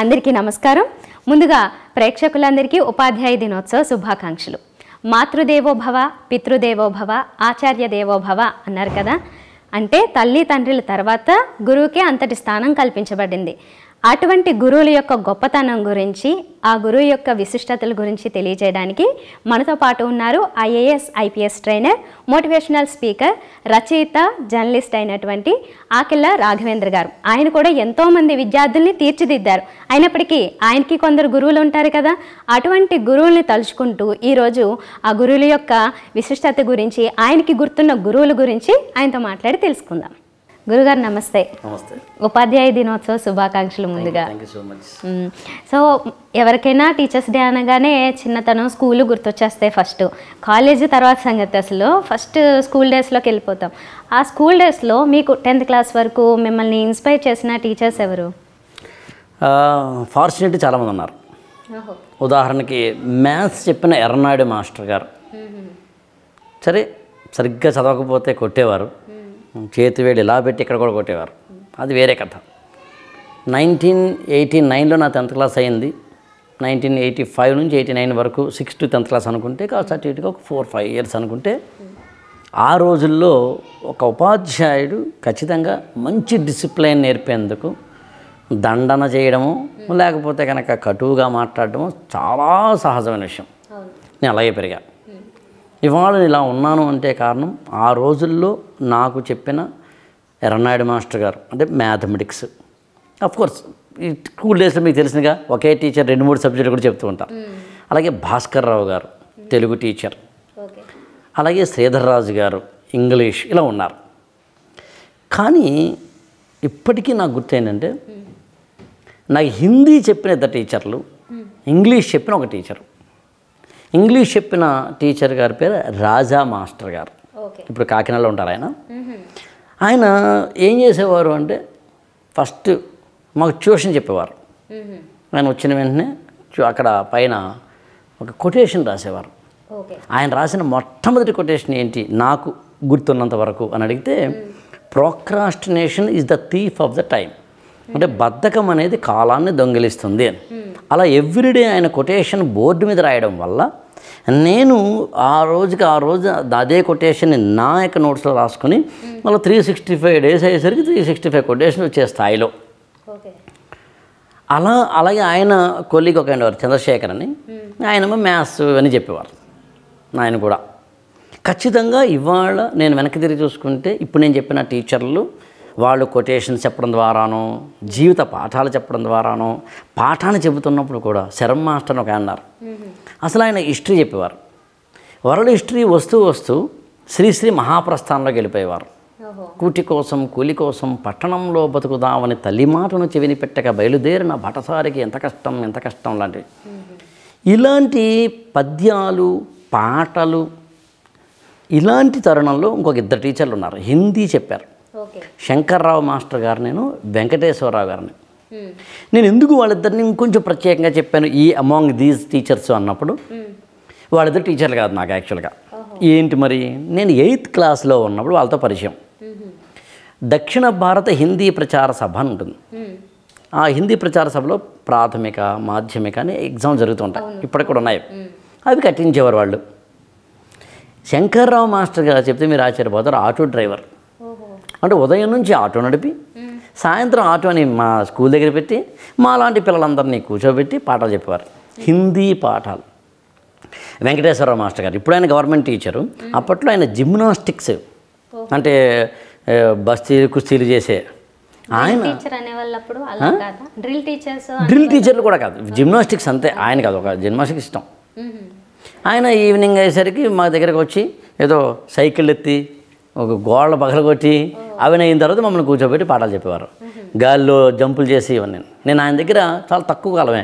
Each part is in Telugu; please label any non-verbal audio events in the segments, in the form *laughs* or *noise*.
అందరికీ నమస్కారం ముందుగా ప్రేక్షకులందరికీ ఉపాధ్యాయ దినోత్సవ శుభాకాంక్షలు మాతృదేవోభవ పితృదేవోభవ ఆచార్య దేవోభవ అన్నారు కదా అంటే తల్లి తండ్రుల తర్వాత గురువుకే అంతటి స్థానం కల్పించబడింది అటువంటి గురువుల యొక్క గొప్పతనం గురించి ఆ గురువు యొక్క విశిష్టతల గురించి తెలియజేయడానికి మనతో పాటు ఉన్నారు IAS IPS trainer motivational speaker రచయిత జర్నలిస్ట్ అయినటువంటి ఆకిల్ల రాఘవేంద్ర గారు ఆయన కూడా ఎంతోమంది విద్యార్థుల్ని తీర్చిదిద్దారు అయినప్పటికీ ఆయనకి కొందరు గురువులు ఉంటారు కదా అటువంటి గురువుల్ని తలుచుకుంటూ ఈరోజు ఆ గురువుల యొక్క విశిష్టత గురించి ఆయనకి గుర్తున్న గురువుల గురించి ఆయనతో మాట్లాడి తెలుసుకుందాం గురుగారు నమస్తే ఉపాధ్యాయ దినోత్సవ శుభాకాంక్షలు ముందుగా సో ఎవరికైనా టీచర్స్ డే అనగానే చిన్నతనం స్కూల్ గుర్తొచ్చేస్తాయి ఫస్ట్ కాలేజ్ తర్వాత సంగతి అసలు ఫస్ట్ స్కూల్ డేస్లోకి వెళ్ళిపోతాం ఆ స్కూల్ డేస్లో మీకు టెన్త్ క్లాస్ వరకు మిమ్మల్ని ఇన్స్పైర్ చేసిన టీచర్స్ ఎవరు ఫార్చునేట్ చాలామంది ఉన్నారు ఉదాహరణకి మ్యాథ్స్ చెప్పిన ఎర్రనాయుడు మాస్టర్ గారు సరే సరిగ్గా చదవకపోతే కొట్టేవారు చేతి వేడి ఇలా పెట్టి ఇక్కడ కూడా కొట్టేవారు అది వేరే కథ నైన్టీన్ ఎయిటీ నైన్లో నా టెన్త్ క్లాస్ అయింది నైన్టీన్ ఎయిటీ ఫైవ్ నుంచి ఎయిటీ నైన్ వరకు సిక్స్ టు టెన్త్ క్లాస్ అనుకుంటే కాస్త అటు ఇటుగా ఒక ఫోర్ ఫైవ్ ఇయర్స్ అనుకుంటే ఆ రోజుల్లో ఒక ఉపాధ్యాయుడు ఖచ్చితంగా మంచి డిసిప్లైన్ నేర్పేందుకు దండన చేయడము లేకపోతే కనుక కటువుగా మాట్లాడడము చాలా సహజమైన విషయం నేను అలాగే పెరిగాను ఇవాళ ఇలా ఉన్నాను అంటే కారణం ఆ రోజుల్లో నాకు చెప్పిన ఎర్రనాయుడు మాస్టర్ గారు అంటే మ్యాథమెటిక్స్ కోర్స్ ఈ స్కూల్ డేస్లో మీకు తెలిసినగా ఒకే టీచర్ రెండు మూడు సబ్జెక్టులు కూడా చెప్తూ ఉంటారు అలాగే భాస్కర్ రావు గారు తెలుగు టీచర్ అలాగే శ్రీధర్ రాజు గారు ఇంగ్లీష్ ఇలా ఉన్నారు కానీ ఇప్పటికీ నాకు గుర్తు ఏంటంటే నాకు హిందీ చెప్పిన ఇద్దరు టీచర్లు ఇంగ్లీష్ చెప్పిన ఒక టీచరు ఇంగ్లీష్ చెప్పిన టీచర్ గారి పేరు రాజా మాస్టర్ గారు ఇప్పుడు కాకినాడలో ఉంటారు ఆయన ఆయన ఏం చేసేవారు అంటే ఫస్ట్ మాకు ట్యూషన్ చెప్పేవారు ఆయన వచ్చిన వెంటనే అక్కడ పైన ఒక కొటేషన్ రాసేవారు ఆయన రాసిన మొట్టమొదటి కొటేషన్ ఏంటి నాకు గుర్తున్నంత వరకు అని అడిగితే procrastination is the thief of the time అంటే బద్ధకం అనేది కాలాన్ని దొంగిలిస్తుంది అని అలా ఎవ్రీడే ఆయన కొటేషన్ బోర్డు మీద రాయడం వల్ల నేను ఆ రోజుకి ఆ రోజు అదే కొటేషన్ నా యొక్క నోట్స్లో రాసుకొని మళ్ళీ త్రీ సిక్స్టీ ఫైవ్ డేస్ అయ్యేసరికి త్రీ సిక్స్టీ ఫైవ్ కొటేషన్ వచ్చే స్థాయిలో అలా అలాగే ఆయన కొలీగ్ ఒక ఉండేవారు చంద్రశేఖర్ అని ఆయన మ్యాథ్స్ అని చెప్పేవారు ఆయన కూడా ఖచ్చితంగా ఇవాళ నేను వెనక్కి తిరిగి చూసుకుంటే ఇప్పుడు నేను చెప్పిన టీచర్లు వాళ్ళు కొటేషన్స్ చెప్పడం ద్వారానో జీవిత పాఠాలు చెప్పడం ద్వారానో పాఠాన్ని చెబుతున్నప్పుడు కూడా శరం మాస్టర్ ఒక అన్నారు అసలు ఆయన హిస్టరీ చెప్పేవారు వరల్డ్ హిస్టరీ వస్తూ వస్తూ శ్రీశ్రీ మహాప్రస్థానంలో గెలిపోయేవారు కూటి కోసం కూలి కోసం పట్టణంలో బతుకుదామని తల్లి మాటను చెవిని పెట్టక బయలుదేరిన భటసారికి ఎంత కష్టం ఎంత కష్టం లాంటివి ఇలాంటి పద్యాలు పాటలు ఇలాంటి తరుణంలో ఇంకొక ఇద్దరు టీచర్లు ఉన్నారు హిందీ చెప్పారు శంకర్రావు మాస్టర్ గారు నేను వెంకటేశ్వరరావు గారిని నేను ఎందుకు వాళ్ళిద్దరిని ఇంకొంచెం ప్రత్యేకంగా చెప్పాను ఈ అమాంగ్ దీస్ టీచర్స్ అన్నప్పుడు వాళ్ళిద్దరు టీచర్లు కాదు నాకు యాక్చువల్గా ఏంటి మరి నేను ఎయిత్ క్లాస్లో ఉన్నప్పుడు వాళ్ళతో పరిచయం దక్షిణ భారత హిందీ ప్రచార సభ అని ఉంటుంది ఆ హిందీ ప్రచార సభలో ప్రాథమిక మాధ్యమిక అని ఎగ్జామ్ జరుగుతుంటాయి ఇప్పటికి కూడా ఉన్నాయి అవి కట్టించేవారు వాళ్ళు శంకర్రావు మాస్టర్ గారు చెప్తే మీరు ఆశ్చర్యపోతారు ఆటో డ్రైవర్ అంటే ఉదయం నుంచి ఆటో నడిపి సాయంత్రం ఆటోని మా స్కూల్ దగ్గర పెట్టి మా లాంటి పిల్లలందరినీ కూర్చోబెట్టి పాఠాలు చెప్పేవారు హిందీ పాఠాలు వెంకటేశ్వరరావు మాస్టర్ గారు ఇప్పుడు ఆయన గవర్నమెంట్ టీచరు అప్పట్లో ఆయన జిమ్నాస్టిక్స్ అంటే బస్తీలు కుస్తీలు చేసే ఆయన డ్రిల్ టీచర్లు కూడా కాదు జిమ్నాస్టిక్స్ అంతే ఆయన కాదు ఒక జిమ్నాస్టిక్స్ ఇష్టం ఆయన ఈవినింగ్ అయ్యేసరికి మా దగ్గరకు వచ్చి ఏదో సైకిల్ ఎత్తి ఒక గోడలు పగలగొట్టి అవి అయిన తర్వాత మమ్మల్ని కూర్చోబెట్టి పాఠాలు చెప్పేవారు గాల్లో జంపులు చేసి ఇవన్నీ నేను ఆయన దగ్గర చాలా తక్కువ కాలమే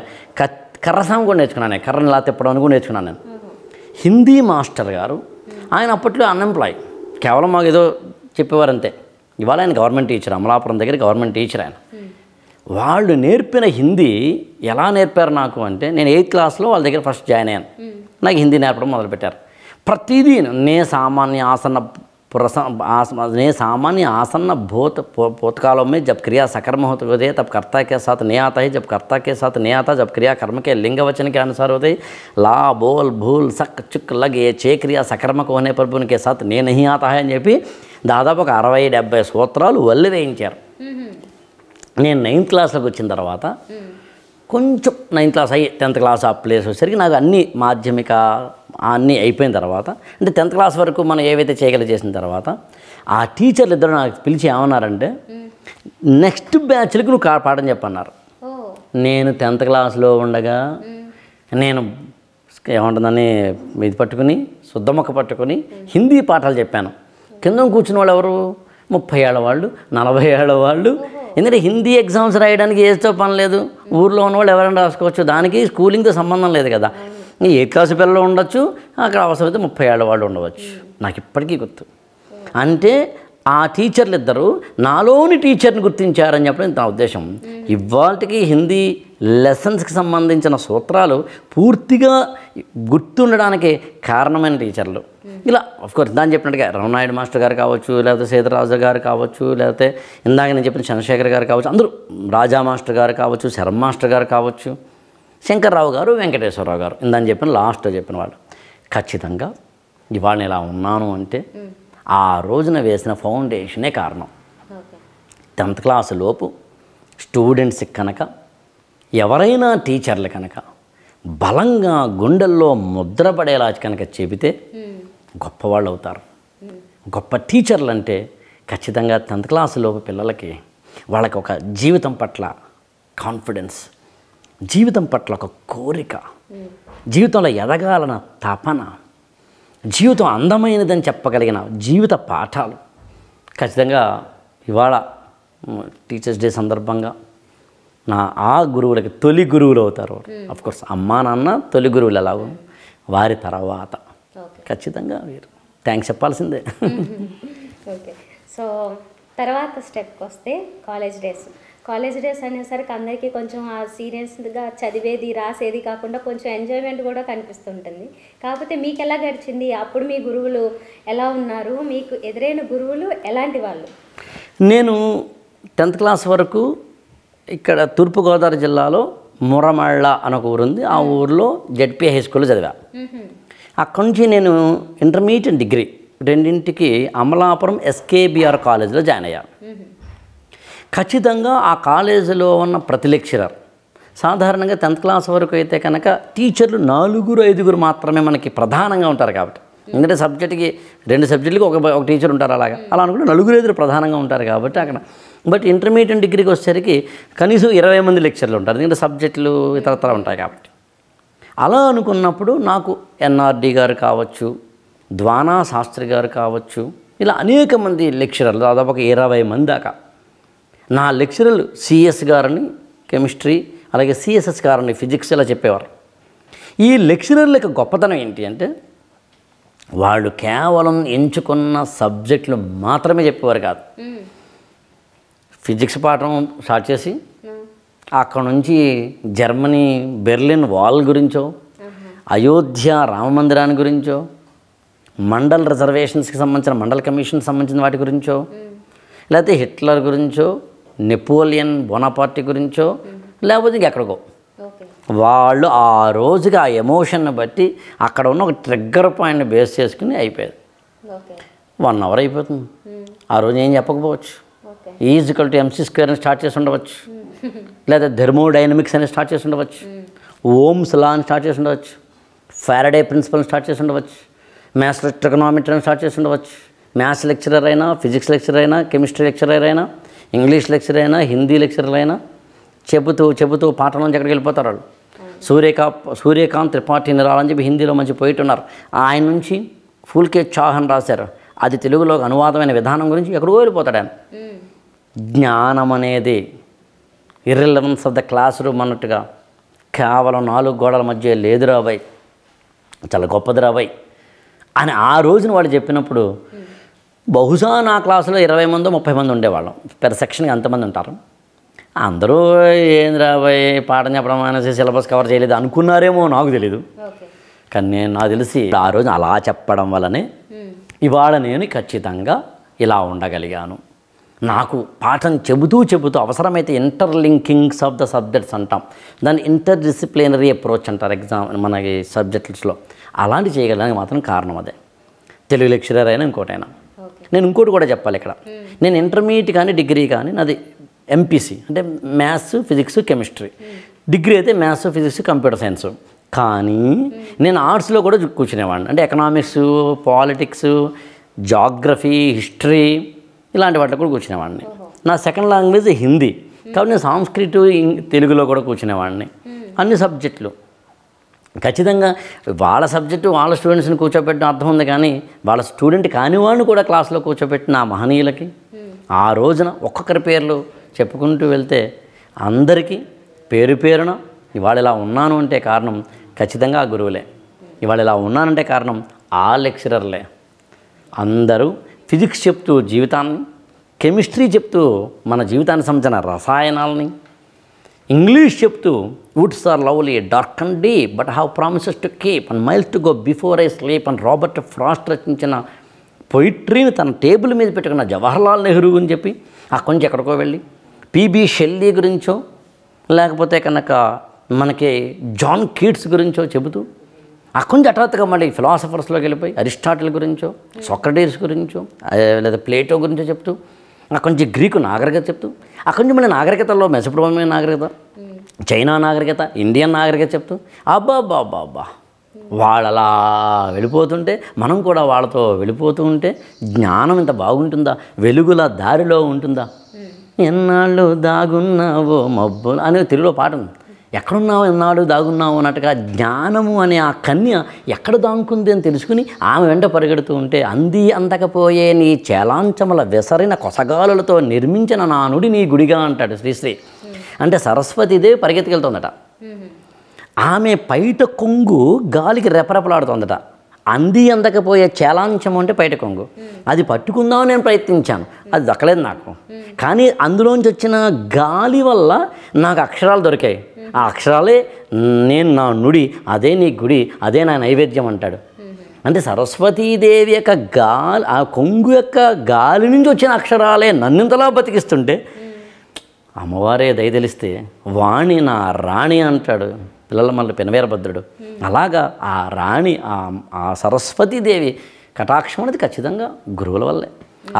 కర్రసాం కూడా నేర్చుకున్నాను నేను కర్రను ఇలా తిప్పడం కూడా నేర్చుకున్నాను నేను హిందీ మాస్టర్ గారు ఆయన అప్పట్లో అన్ఎంప్లాయ్ కేవలం మాకు ఏదో చెప్పేవారంతే ఇవాళ ఆయన గవర్నమెంట్ టీచర్ అమలాపురం దగ్గర గవర్నమెంట్ టీచర్ ఆయన వాళ్ళు నేర్పిన హిందీ ఎలా నేర్పారు నాకు అంటే నేను ఎయిత్ క్లాస్లో వాళ్ళ దగ్గర ఫస్ట్ జాయిన్ అయ్యాను నాకు హిందీ నేర్పడం మొదలుపెట్టారు ప్రతిదీ నే సామాన్య ఆసన प्रसन्न सामान्य आसन्न भूत पो, में जब क्रिया सकर्म होते तब कर्ता के साथ नहीं आता है जब कर्ता के साथ नहीं आता जब क्रिया कर्म के लिंग वचन के अनुसार होते ला बोल भूल सक चुक लग ये छे क्रिया सकर्मक होने पर भी उनके साथ ने नहीं आता है చెప్పి దాదాపు ఒక అరవై డెబ్బై సూత్రాలు వల్లి వేయించారు నేను నైన్త్ క్లాస్లోకి వచ్చిన కొంచెం నైన్త్ క్లాస్ అయ్యి టెన్త్ క్లాస్ ఆ ప్లేస్ వచ్చేసరికి నాకు అన్ని మాధ్యమిక అన్నీ అయిపోయిన తర్వాత అంటే టెన్త్ క్లాస్ వరకు మనం ఏవైతే చేయగలి చేసిన తర్వాత ఆ టీచర్లు ఇద్దరు నాకు పిలిచి ఏమన్నారంటే నెక్స్ట్ బ్యాచ్లకు నువ్వు పాఠం చెప్పన్నారు నేను టెన్త్ క్లాస్లో ఉండగా నేను ఏమంటుందని ఇది పట్టుకుని శుద్ధముఖ పట్టుకుని హిందీ పాఠాలు చెప్పాను కింద కూర్చున్న వాళ్ళు ఎవరు ముప్పై ఏళ్ళ వాళ్ళు నలభై ఏళ్ళ వాళ్ళు ఎందుకంటే హిందీ ఎగ్జామ్స్ రాయడానికి ఏదో పని లేదు ఊర్లో ఉన్నవాళ్ళు ఎవరైనా రాసుకోవచ్చు దానికి స్కూలింగ్తో సంబంధం లేదు కదా ఎయిత్ క్లాస్ పిల్లలు ఉండొచ్చు అక్కడ అవసరమైతే ముప్పై ఏళ్ళ వాళ్ళు ఉండవచ్చు నాకు ఇప్పటికీ గుర్తు అంటే ఆ టీచర్లు ఇద్దరు నాలోని టీచర్ని గుర్తించారని చెప్పడం నా ఉద్దేశం ఇవాళకి హిందీ లెసన్స్కి సంబంధించిన సూత్రాలు పూర్తిగా గుర్తుండడానికి కారణమైన టీచర్లు ఇలా కోర్స్ దాన్ని చెప్పినట్టుగా రమణాయుడు మాస్టర్ గారు కావచ్చు లేకపోతే సీతరాజు గారు కావచ్చు లేకపోతే ఇందాక నేను చెప్పిన చంద్రశేఖర్ గారు కావచ్చు అందరూ రాజా మాస్టర్ గారు కావచ్చు శర్మ మాస్టర్ గారు కావచ్చు శంకర్రావు గారు వెంకటేశ్వరరావు గారు ఇందాని చెప్పిన లాస్ట్ చెప్పిన వాళ్ళు ఖచ్చితంగా ఇవాళ ఇలా ఉన్నాను అంటే ఆ రోజున వేసిన ఫౌండేషనే కారణం టెన్త్ క్లాస్ లోపు స్టూడెంట్స్కి కనుక ఎవరైనా టీచర్లు కనుక బలంగా గుండెల్లో ముద్రపడేలా కనుక చెబితే గొప్పవాళ్ళు అవుతారు గొప్ప టీచర్లు అంటే ఖచ్చితంగా టెన్త్ క్లాసులోపు పిల్లలకి వాళ్ళకి ఒక జీవితం పట్ల కాన్ఫిడెన్స్ జీవితం పట్ల ఒక కోరిక జీవితంలో ఎదగాలన్న తపన జీవితం అందమైనదని చెప్పగలిగిన జీవిత పాఠాలు ఖచ్చితంగా ఇవాళ టీచర్స్ డే సందర్భంగా నా ఆ గురువులకి తొలి గురువులు అవుతారు కోర్స్ అమ్మా నాన్న తొలి గురువులు ఎలాగో వారి తర్వాత ఖచ్చితంగా వీరు థ్యాంక్స్ చెప్పాల్సిందే *laughs* ఓకే సో తర్వాత స్టెప్కి వస్తే కాలేజ్ డేస్ కాలేజ్ డేస్ అనేసరికి అందరికీ కొంచెం ఆ సీరియస్గా చదివేది రాసేది కాకుండా కొంచెం ఎంజాయ్మెంట్ కూడా కనిపిస్తుంటుంది కాకపోతే మీకు ఎలా గడిచింది అప్పుడు మీ గురువులు ఎలా ఉన్నారు మీకు ఎదురైన గురువులు ఎలాంటి వాళ్ళు నేను టెన్త్ క్లాస్ వరకు ఇక్కడ తూర్పుగోదావరి జిల్లాలో మురమళ్ళ అని ఒక ఊరుంది ఆ ఊరిలో జడ్పీ హై స్కూల్లో చదివా అక్కడి నుంచి నేను ఇంటర్మీడియట్ డిగ్రీ రెండింటికి అమలాపురం ఎస్కేబిఆర్ కాలేజీలో జాయిన్ అయ్యారు ఖచ్చితంగా ఆ కాలేజీలో ఉన్న ప్రతి లెక్చరర్ సాధారణంగా టెన్త్ క్లాస్ వరకు అయితే కనుక టీచర్లు నలుగురు ఐదుగురు మాత్రమే మనకి ప్రధానంగా ఉంటారు కాబట్టి ఎందుకంటే సబ్జెక్ట్కి రెండు సబ్జెక్టులకి ఒక ఒక టీచర్ ఉంటారు అలాగా అలా అనుకుంటే నలుగురు ఐదుగురు ప్రధానంగా ఉంటారు కాబట్టి అక్కడ బట్ ఇంటర్మీడియట్ డిగ్రీకి వచ్చేసరికి కనీసం ఇరవై మంది లెక్చర్లు ఉంటారు ఎందుకంటే సబ్జెక్టులు ఇతరతర ఉంటాయి కాబట్టి అలా అనుకున్నప్పుడు నాకు ఎన్ఆర్డి గారు కావచ్చు ద్వానా శాస్త్రి గారు కావచ్చు ఇలా అనేక మంది లెక్చరర్లు దాదాపు ఒక ఇరవై మంది దాకా నా లెక్చరర్లు సిఎస్ గారిని కెమిస్ట్రీ అలాగే సిఎస్ఎస్ గారిని ఫిజిక్స్ ఇలా చెప్పేవారు ఈ లెక్చరర్ల యొక్క గొప్పతనం ఏంటి అంటే వాళ్ళు కేవలం ఎంచుకున్న సబ్జెక్టులు మాత్రమే చెప్పేవారు కాదు ఫిజిక్స్ పాఠం స్టార్ట్ చేసి అక్కడ నుంచి జర్మనీ బెర్లిన్ వాల్ గురించో అయోధ్య రామ మందిరాన్ని గురించో మండల్ రిజర్వేషన్స్కి సంబంధించిన మండల్ కమిషన్ సంబంధించిన వాటి గురించో లేకపోతే హిట్లర్ గురించో నెపోలియన్ బోనపార్టీ గురించో లేకపోతే ఇంకెక్కడికో వాళ్ళు ఆ రోజుకి ఆ ఎమోషన్ని బట్టి అక్కడ ఉన్న ఒక ట్రిగ్గర్ పాయింట్ బేస్ చేసుకుని అయిపోయేది వన్ అవర్ అయిపోతుంది ఆ రోజు ఏం చెప్పకపోవచ్చు ఈజికల్ టు ఎంసీ స్క్వేర్ అని స్టార్ట్ చేసి ఉండవచ్చు లేదా థెర్మోడైనమిక్స్ అని స్టార్ట్ చేసి ఉండవచ్చు ఓమ్స్ లా అని స్టార్ట్ చేసి ఉండవచ్చు ఫ్యారడే ప్రిన్సిపల్ స్టార్ట్ చేసి ఉండవచ్చు మ్యాథ్స్ ట్రిగనామెట్రీ స్టార్ట్ చేసి ఉండవచ్చు మ్యాథ్స్ లెక్చరర్ అయినా ఫిజిక్స్ లెక్చరర్ అయినా కెమిస్ట్రీ లెక్చరర్ అయినా ఇంగ్లీష్ లెక్చరర్ అయినా హిందీ లెక్చరర్ అయినా చెబుతూ చెబుతూ పాఠం నుంచి ఎక్కడికి వెళ్ళిపోతారు వాళ్ళు సూర్యకా సూర్యకాంత్ త్రిపాఠి నిరాలని చెప్పి హిందీలో మంచి పోయిట్ ఉన్నారు ఆయన నుంచి ఫుల్ కే చాహన్ రాశారు అది తెలుగులో అనువాదమైన విధానం గురించి ఎక్కడికో వెళ్ళిపోతాడు ఆయన జ్ఞానం అనేది irrelevance of the classroom అన్నట్టుగా కేవలం నాలుగు గోడల మధ్య లేదు చాలా గొప్పది రాబాయ్ అని ఆ రోజున వాళ్ళు చెప్పినప్పుడు బహుశా నా క్లాసులో ఇరవై మందో ముప్పై మంది ఉండేవాళ్ళం పెద్ద సెక్షన్కి అంతమంది ఉంటారు అందరూ ఏం రాబోయే పాఠం చెప్పడం అనేసి సిలబస్ కవర్ చేయలేదు అనుకున్నారేమో నాకు తెలియదు కానీ నేను నాకు తెలిసి ఆ రోజు అలా చెప్పడం వల్లనే ఇవాళ నేను ఖచ్చితంగా ఇలా ఉండగలిగాను నాకు పాఠం చెబుతూ చెబుతూ అవసరమైతే ఇంటర్లింకింగ్స్ ఆఫ్ ద సబ్జెక్ట్స్ అంటాం దాన్ని ఇంటర్ డిసిప్లినరీ అప్రోచ్ అంటారు ఎగ్జామ్ మనకి సబ్జెక్ట్స్లో అలాంటి చేయగలడానికి మాత్రం కారణం అదే తెలుగు లెక్చరర్ అయినా ఇంకోటైనా నేను ఇంకోటి కూడా చెప్పాలి ఇక్కడ నేను ఇంటర్మీడియట్ కానీ డిగ్రీ కానీ నాది ఎంపీసీ అంటే మ్యాథ్స్ ఫిజిక్స్ కెమిస్ట్రీ డిగ్రీ అయితే మ్యాథ్స్ ఫిజిక్స్ కంప్యూటర్ సైన్స్ కానీ నేను ఆర్ట్స్లో కూడా కూర్చునేవాడిని అంటే ఎకనామిక్స్ పాలిటిక్స్ జాగ్రఫీ హిస్టరీ ఇలాంటి వాటిలో కూడా కూర్చునేవాడిని నా సెకండ్ లాంగ్వేజ్ హిందీ కాబట్టి నేను సాంస్క్రిట్ తెలుగులో కూడా కూర్చునేవాడిని అన్ని సబ్జెక్టులు ఖచ్చితంగా వాళ్ళ సబ్జెక్టు వాళ్ళ స్టూడెంట్స్ని కూర్చోబెట్టడం అర్థం ఉంది కానీ వాళ్ళ స్టూడెంట్ కాని వాళ్ళని కూడా క్లాస్లో కూర్చోబెట్టిన ఆ మహనీయులకి ఆ రోజున ఒక్కొక్కరి పేర్లు చెప్పుకుంటూ వెళ్తే అందరికీ పేరు పేరున ఇవాళ ఇలా ఉన్నాను అంటే కారణం ఖచ్చితంగా ఆ గురువులే ఇవాళ ఇలా ఉన్నానంటే కారణం ఆ లెక్చరర్లే అందరూ ఫిజిక్స్ చెప్తూ జీవితాన్ని కెమిస్ట్రీ చెప్తూ మన జీవితానికి సంబంధించిన రసాయనాలని ఇంగ్లీష్ చెప్తూ woods are lovely dark and deep but have promises to keep and miles to go before I sleep and Robert Frost రచించిన పొయిట్రీని తన టేబుల్ మీద పెట్టుకున్న జవహర్లాల్ నెహ్రూ అని చెప్పి అక్కడి నుంచి ఎక్కడికో వెళ్ళి పీబీ షెల్లీ గురించో లేకపోతే కనుక మనకి జాన్ కీట్స్ గురించో చెబుతూ ఆ నుంచి హఠాత్తుగా మళ్ళీ ఫిలాసఫర్స్లోకి వెళ్ళిపోయి అరిస్టాటిల్ గురించో సొక్రటీస్ గురించో లేదా ప్లేటో గురించో చెప్తూ ఆ కొంచెం గ్రీకు నాగరికత చెప్తూ అక్కడి నుంచి మళ్ళీ నాగరికతలో మెసప్రభమైన నాగరికత చైనా నాగరికత ఇండియన్ నాగరికత చెప్తూ అబ్బా అబ్బా అబ్బా అబ్బా వాళ్ళు అలా వెళ్ళిపోతుంటే మనం కూడా వాళ్ళతో వెళ్ళిపోతూ ఉంటే జ్ఞానం ఇంత బాగుంటుందా వెలుగుల దారిలో ఉంటుందా ఎన్నాళ్ళు దాగున్నావో మబ్బు అనే తెలుగులో పాట ఉంది ఎక్కడున్నావు ఎన్నాళ్ళు దాగున్నావు అన్నట్టుగా జ్ఞానము అనే ఆ కన్య ఎక్కడ దాంకుంది అని తెలుసుకుని ఆమె వెంట పరిగెడుతూ ఉంటే అంది అందకపోయే నీ చేలాంచముల విసరిన కొసగాలులతో నిర్మించిన నానుడి నీ గుడిగా అంటాడు శ్రీశ్రీ అంటే సరస్వతిదేవి పరిగెత్తుకెళ్తుందట ఆమె పైట కొంగు గాలికి రెపరెపలాడుతుందట అంది అందకపోయే చేలాంచం అంటే బయట కొంగు అది పట్టుకుందామని నేను ప్రయత్నించాను అది దక్కలేదు నాకు కానీ అందులోంచి వచ్చిన గాలి వల్ల నాకు అక్షరాలు దొరికాయి ఆ అక్షరాలే నేను నా నుడి అదే నీ గుడి అదే నా నైవేద్యం అంటాడు అంటే సరస్వతీదేవి యొక్క గాలి ఆ కొంగు యొక్క గాలి నుంచి వచ్చిన అక్షరాలే నన్నింతలా బతికిస్తుంటే అమ్మవారే దయదలిస్తే వాణి నా రాణి అంటాడు పిల్లల మళ్ళీ పెనవేరభద్రుడు అలాగా ఆ రాణి ఆ సరస్వతీదేవి కటాక్షం అనేది ఖచ్చితంగా గురువుల వల్లే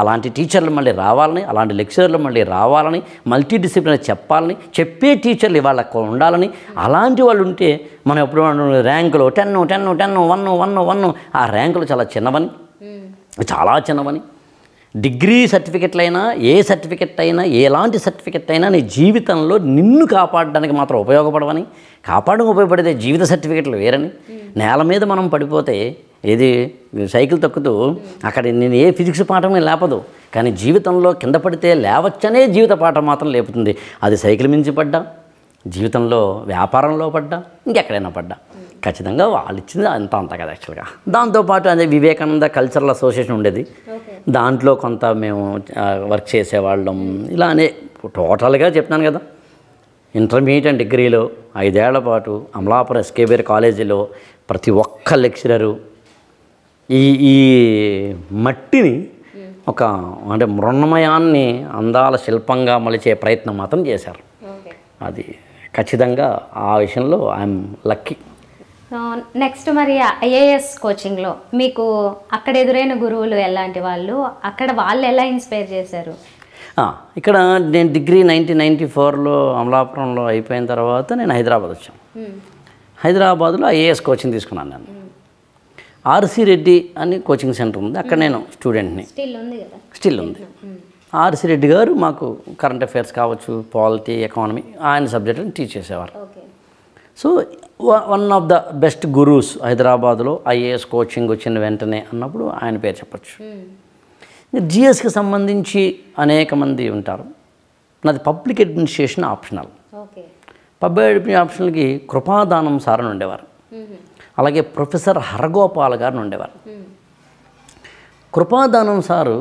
అలాంటి టీచర్లు మళ్ళీ రావాలని అలాంటి లెక్చరర్లు మళ్ళీ రావాలని మల్టీ డిసిప్లిన్ చెప్పాలని చెప్పే టీచర్లు ఇవాళ ఉండాలని అలాంటి వాళ్ళు ఉంటే మనం ఎప్పుడు ర్యాంకులు ten ten ten one one one ఆ ర్యాంకులు చాలా చిన్నవని చాలా చిన్నవని డిగ్రీ సర్టిఫికెట్లు అయినా ఏ సర్టిఫికెట్ అయినా ఎలాంటి సర్టిఫికెట్ అయినా నీ జీవితంలో నిన్ను కాపాడడానికి మాత్రం ఉపయోగపడవని కాపాడడం ఉపయోగపడేదే జీవిత సర్టిఫికెట్లు వేరని hmm. నేల మీద మనం పడిపోతే ఏది సైకిల్ తక్కుతూ hmm. అక్కడ నేను ఏ ఫిజిక్స్ పాఠమే లేపదు కానీ జీవితంలో కింద పడితే లేవచ్చనే జీవిత పాఠం మాత్రం లేపుతుంది అది సైకిల్ మించి పడ్డా జీవితంలో వ్యాపారంలో పడ్డా ఇంకెక్కడైనా పడ్డా hmm. ఖచ్చితంగా వాళ్ళు ఇచ్చింది అంత అంత కదా యాక్చువల్గా దాంతోపాటు అదే వివేకానంద కల్చరల్ అసోసియేషన్ ఉండేది దాంట్లో కొంత మేము వర్క్ చేసేవాళ్ళం ఇలా అనే టోటల్గా చెప్తున్నాను కదా ఇంటర్మీడియట్ అండ్ డిగ్రీలో ఐదేళ్ల పాటు అమలాపురం ఎస్కేబీఆర్ కాలేజీలో ప్రతి ఒక్క లెక్చరరు ఈ ఈ మట్టిని hmm. ఒక అంటే మృణమయాన్ని అందాల శిల్పంగా మలిచే ప్రయత్నం మాత్రం చేశారు అది ఖచ్చితంగా ఆ విషయంలో ఐఎమ్ లక్కీ నెక్స్ట్ మరి ఐఏఎస్ కోచింగ్లో మీకు అక్కడ ఎదురైన గురువులు ఎలాంటి వాళ్ళు అక్కడ వాళ్ళు ఎలా ఇన్స్పైర్ చేశారు ఇక్కడ నేను డిగ్రీ నైన్టీన్ నైన్టీ ఫోర్లో అమలాపురంలో అయిపోయిన తర్వాత నేను హైదరాబాద్ వచ్చాను hmm. హైదరాబాద్లో ఐఏఎస్ కోచింగ్ తీసుకున్నాను నేను hmm. ఆర్సి రెడ్డి అని కోచింగ్ సెంటర్ ఉంది అక్కడ hmm. నేను స్టూడెంట్ని స్టిల్ ఉంది ఆర్సి రెడ్డి గారు మాకు కరెంట్ అఫైర్స్ కావచ్చు పాలిటీ ఎకానమీ ఆయన సబ్జెక్టులను టీచ్ చేసేవారు so one of the best gurus హైదరాబాద్లో ఐఏఎస్ కోచింగ్ వచ్చిన వెంటనే అన్నప్పుడు ఆయన పేరు చెప్పచ్చు hmm. జిఎస్కి సంబంధించి అనేక మంది ఉంటారు నాది public administration optional public administration ఆప్షనల్కి కృపాదానం సార్ ఉండేవారు hmm. అలాగే ప్రొఫెసర్ హరగోపాల్ గారు ఉండేవారు hmm. కృపాదానం సారు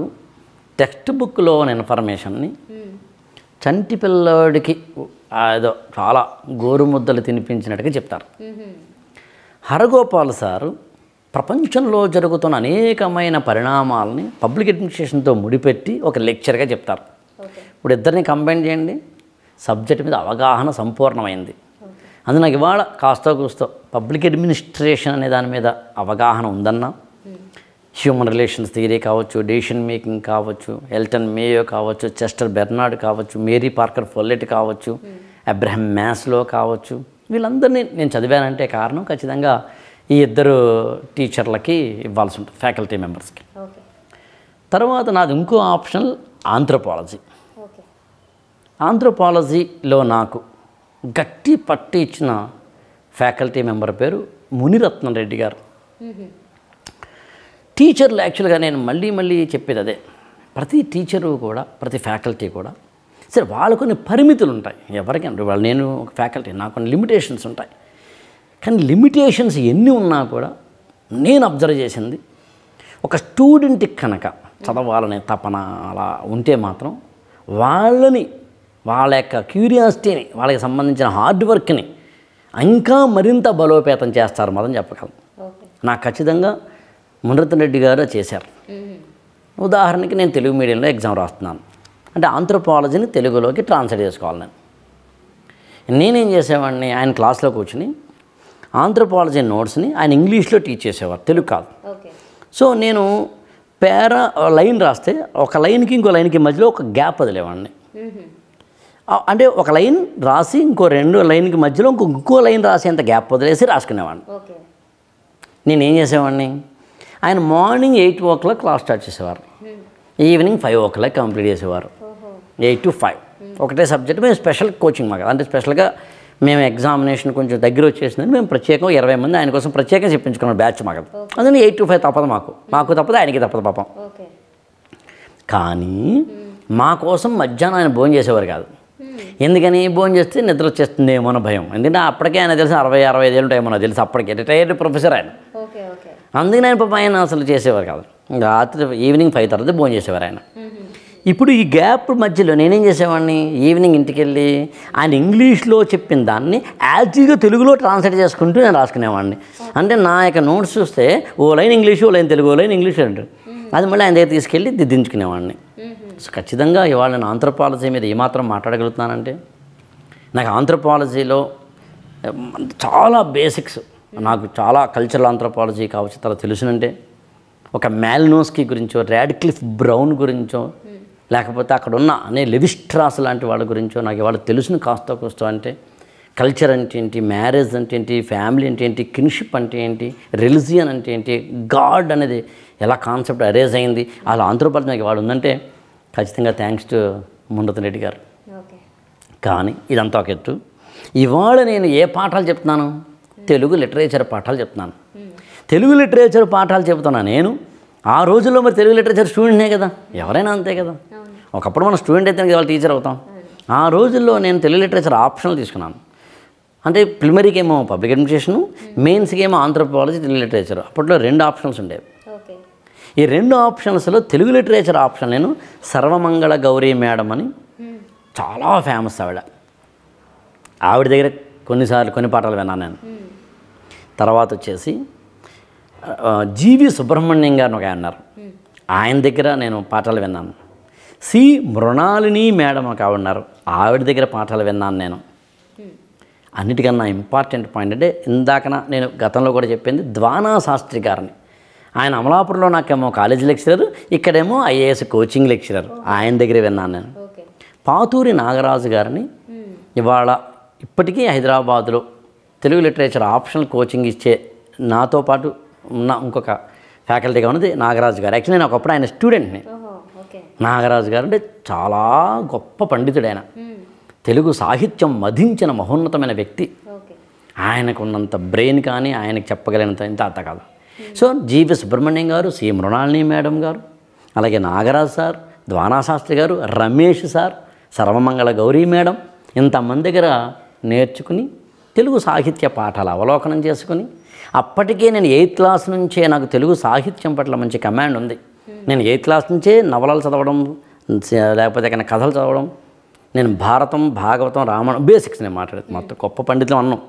టెక్స్ట్ బుక్లో ఉన్న ఇన్ఫర్మేషన్ని చంటి పిల్లడికి ఏదో చాలా గోరుముద్దలు తినిపించినట్టుగా చెప్తారు హరగోపాల్ సారు ప్రపంచంలో జరుగుతున్న అనేకమైన పరిణామాలని పబ్లిక్ అడ్మినిస్ట్రేషన్తో ముడిపెట్టి ఒక లెక్చర్గా చెప్తారు ఇప్పుడు ఇద్దరిని కంబైన్ చేయండి సబ్జెక్ట్ మీద అవగాహన సంపూర్ణమైంది అది నాకు ఇవాళ కాస్తో కూస్తో పబ్లిక్ అడ్మినిస్ట్రేషన్ అనే దాని మీద అవగాహన ఉందన్నా హ్యూమన్ రిలేషన్స్ థియరీ కావచ్చు డెసిషన్ మేకింగ్ కావచ్చు ఎల్టన్ మేయో కావచ్చు చెస్టర్ బెర్నాడ్ కావచ్చు మేరీ పార్కర్ ఫొల్లెట్ కావచ్చు అబ్రహం మ్యాథ్స్లో కావచ్చు వీళ్ళందరినీ నేను చదివానంటే కారణం ఖచ్చితంగా ఈ ఇద్దరు టీచర్లకి ఇవ్వాల్సి ఉంటుంది ఫ్యాకల్టీ మెంబర్స్కి తర్వాత నాది ఇంకో ఆప్షనల్ ఆంథ్రోపాలజీ ఆంథ్రోపాలజీలో నాకు గట్టి పట్టి ఇచ్చిన ఫ్యాకల్టీ మెంబర్ పేరు మునిరత్నం రెడ్డి గారు టీచర్లు యాక్చువల్గా నేను మళ్ళీ మళ్ళీ చెప్పేది అదే ప్రతి టీచరు కూడా ప్రతి ఫ్యాకల్టీ కూడా సరే వాళ్ళ కొన్ని పరిమితులు ఉంటాయి ఎవరికైనా వాళ్ళు నేను ఒక ఫ్యాకల్టీ నాకు కొన్ని లిమిటేషన్స్ ఉంటాయి కానీ లిమిటేషన్స్ ఎన్ని ఉన్నా కూడా నేను అబ్జర్వ్ చేసింది ఒక స్టూడెంట్కి కనుక చదవాలనే తపన అలా ఉంటే మాత్రం వాళ్ళని వాళ్ళ యొక్క క్యూరియాసిటీని వాళ్ళకి సంబంధించిన హార్డ్ వర్క్ని ఇంకా మరింత బలోపేతం చేస్తారు మాత్రం చెప్పగలను నాకు ఖచ్చితంగా మునరత్న రెడ్డి గారు చేశారు ఉదాహరణకి నేను తెలుగు మీడియంలో ఎగ్జామ్ రాస్తున్నాను అంటే ఆంథ్రోపాలజీని తెలుగులోకి ట్రాన్స్లేట్ చేసుకోవాలి నేను నేనేం చేసేవాడిని ఆయన క్లాస్లో కూర్చుని ఆంథ్రోపాలజీ నోట్స్ని ఆయన ఇంగ్లీష్లో టీచ్ చేసేవారు తెలుగు కాదు సో నేను పేర లైన్ రాస్తే ఒక లైన్కి ఇంకో లైన్కి మధ్యలో ఒక గ్యాప్ వదిలేవాడిని అంటే ఒక లైన్ రాసి ఇంకో రెండు లైన్కి మధ్యలో ఇంకో ఇంకో లైన్ అంత గ్యాప్ వదిలేసి రాసుకునేవాడిని నేనేం చేసేవాడిని ఆయన morning eight o'clock class start చేసేవారు evening five o'clock complete చేసేవారు ఎయిట్ టు ఫైవ్ ఒకటే సబ్జెక్ట్ మేము స్పెషల్ కోచింగ్ మాకు అంటే స్పెషల్గా మేము ఎగ్జామినేషన్ కొంచెం దగ్గర వచ్చేసిందని మేము ప్రత్యేకం ఇరవై మంది ఆయన కోసం ప్రత్యేకంగా చెప్పించుకున్నాం బ్యాచ్ మాకు అందుకని ఎయిట్ టు ఫైవ్ తప్పదు మాకు మాకు తప్పదు ఆయనకి తప్పదు పాపం కానీ మా కోసం మధ్యాహ్నం ఆయన భోజనం చేసేవారు కాదు ఎందుకని భోజనం చేస్తే నిద్ర వచ్చేస్తుందేమో భయం ఎందుకంటే అప్పటికే ఆయన తెలిసి అరవై అరవై ఐదు ఏళ్ళు నాకు తెలుసు అప్పటికే రిటైర్డ్ ప్రొఫెసర్ ఆయన అందుకని ఆయన పాపం ఆయన అసలు చేసేవారు కాదు రాత్రి ఈవినింగ్ ఫైవ్ తర్వాత భోజనం చేసేవారు ఆయన ఇప్పుడు ఈ గ్యాప్ మధ్యలో నేనేం చేసేవాడిని ఈవినింగ్ ఇంటికి వెళ్ళి ఆయన ఇంగ్లీష్లో చెప్పిన దాన్ని యాజ్గా తెలుగులో ట్రాన్స్లేట్ చేసుకుంటూ నేను రాసుకునేవాడిని అంటే నా యొక్క నోట్స్ చూస్తే ఓ లైన్ ఇంగ్లీష్ ఓ లైన్ తెలుగు ఓ లైన్ ఇంగ్లీష్ అంటారు అది మళ్ళీ ఆయన దగ్గర తీసుకెళ్ళి దిద్దించుకునేవాడిని సో ఖచ్చితంగా ఇవాళ నేను ఆంథ్రపాలజీ మీద ఏమాత్రం మాట్లాడగలుగుతున్నానంటే నాకు ఆంథ్రపాలజీలో చాలా బేసిక్స్ నాకు చాలా కల్చరల్ ఆంథ్రపాలజీ కావచ్చు తర్వాత తెలుసునంటే ఒక మ్యాల్నోస్కి గురించో ర్యాడ్క్లిఫ్ బ్రౌన్ గురించో లేకపోతే అక్కడ ఉన్న అనే లెవిస్ట్రాస్ లాంటి వాళ్ళ గురించో నాకు ఇవాళ తెలుసును కాస్త కోస్తో అంటే కల్చర్ అంటే ఏంటి మ్యారేజ్ అంటే ఏంటి ఫ్యామిలీ అంటే ఏంటి కిన్షిప్ అంటే ఏంటి రిలిజియన్ అంటే ఏంటి గాడ్ అనేది ఎలా కాన్సెప్ట్ అరేజ్ అయింది అలా ఆంధ్రపాలజీ నాకు వాడు ఉందంటే ఖచ్చితంగా థ్యాంక్స్ టు ముండతన్ రెడ్డి గారు కానీ ఇదంతా ఒక ఎత్తు ఇవాళ నేను ఏ పాఠాలు చెప్తున్నాను తెలుగు లిటరేచర్ పాఠాలు చెప్తున్నాను తెలుగు లిటరేచర్ పాఠాలు చెబుతున్నా నేను ఆ రోజుల్లో మరి తెలుగు లిటరేచర్ స్టూడెంట్నే కదా ఎవరైనా అంతే కదా ఒకప్పుడు మనం స్టూడెంట్ అయితే కదా టీచర్ అవుతాం ఆ రోజుల్లో నేను తెలుగు లిటరేచర్ ఆప్షన్లు తీసుకున్నాను అంటే ప్రిమరీకి ఏమో పబ్లిక్ అడ్మినిస్ట్రేషను మెయిన్స్కి ఏమో ఆంథ్రపాలజీ తెలుగు లిటరేచర్ అప్పట్లో రెండు ఆప్షన్స్ ఉండేవి ఈ రెండు ఆప్షన్స్లో తెలుగు లిటరేచర్ ఆప్షన్ నేను సర్వమంగళ గౌరీ మేడం అని చాలా ఫేమస్ ఆవిడ ఆవిడ దగ్గర కొన్నిసార్లు కొన్ని పాటలు విన్నాను నేను తర్వాత వచ్చేసి జీవి సుబ్రహ్మణ్యం గారిని ఒక ఆయన ఉన్నారు ఆయన దగ్గర నేను పాఠాలు విన్నాను సి మృణాలిని మేడం ఒక ఉన్నారు ఆవిడ దగ్గర పాఠాలు విన్నాను నేను అన్నిటికన్నా ఇంపార్టెంట్ పాయింట్ అంటే ఇందాకన నేను గతంలో కూడా చెప్పింది ద్వానా శాస్త్రి గారిని ఆయన అమలాపురంలో నాకేమో కాలేజ్ లెక్చరర్ ఇక్కడేమో ఐఏఎస్ కోచింగ్ లెక్చరర్ ఆయన దగ్గర విన్నాను నేను పాతూరి నాగరాజు గారిని ఇవాళ ఇప్పటికీ హైదరాబాద్లో తెలుగు లిటరేచర్ ఆప్షనల్ కోచింగ్ ఇచ్చే నాతో పాటు ఉన్న ఇంకొక ఫ్యాకల్టీగా ఉన్నది నాగరాజు గారు యాక్చువల్లీ నేను ఒకప్పుడు ఆయన స్టూడెంట్ని నాగరాజు గారు అంటే చాలా గొప్ప పండితుడు ఆయన తెలుగు సాహిత్యం మధించిన మహోన్నతమైన వ్యక్తి ఆయనకున్నంత బ్రెయిన్ కానీ ఆయనకు చెప్పగలిగినంత ఇంత అర్థ కాదు సో జీవి సుబ్రహ్మణ్యం గారు సి మృణాళిని మేడం గారు అలాగే నాగరాజ్ సార్ ద్వానాశాస్త్రి గారు రమేష్ సార్ సర్వమంగళ గౌరీ మేడం ఇంతమంది దగ్గర నేర్చుకుని తెలుగు సాహిత్య పాఠాలు అవలోకనం చేసుకుని అప్పటికే నేను ఎయిత్ క్లాస్ నుంచే నాకు తెలుగు సాహిత్యం పట్ల మంచి కమాండ్ ఉంది నేను ఎయిత్ క్లాస్ నుంచే నవలలు చదవడం లేకపోతే ఏదైనా కథలు చదవడం నేను భారతం భాగవతం రామాయణం బేసిక్స్ నేను మాట్లాడేది మొత్తం గొప్ప పండితులు అన్నాం